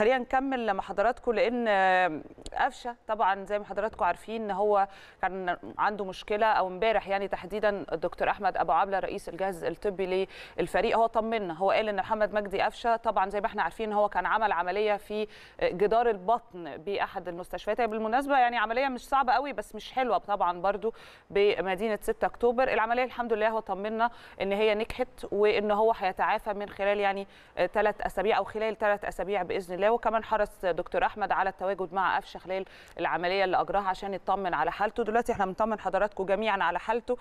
خلينا نكمل مع حضراتكم لان قفشه طبعا زي ما حضراتكم عارفين ان هو كان عنده مشكله او امبارح يعني تحديدا الدكتور احمد ابو عبله رئيس الجهاز الطبي للفريق هو طمنا هو قال ان محمد مجدي قفشه طبعا زي ما احنا عارفين هو كان عمل عمليه في جدار البطن باحد المستشفيات يعني بالمناسبه يعني عمليه مش صعبه قوي بس مش حلوه طبعا برده بمدينه 6 اكتوبر العمليه الحمد لله هو طمنا ان هي نجحت وان هو هيتعافى من خلال يعني ثلاث اسابيع او خلال ثلاث اسابيع باذن الله مستواه وكمان حرص دكتور احمد على التواجد مع قفشه خلال العمليه اللي اجراها عشان يطمن على حالته دلوقتي احنا بنطمن حضراتكم جميعا على حالته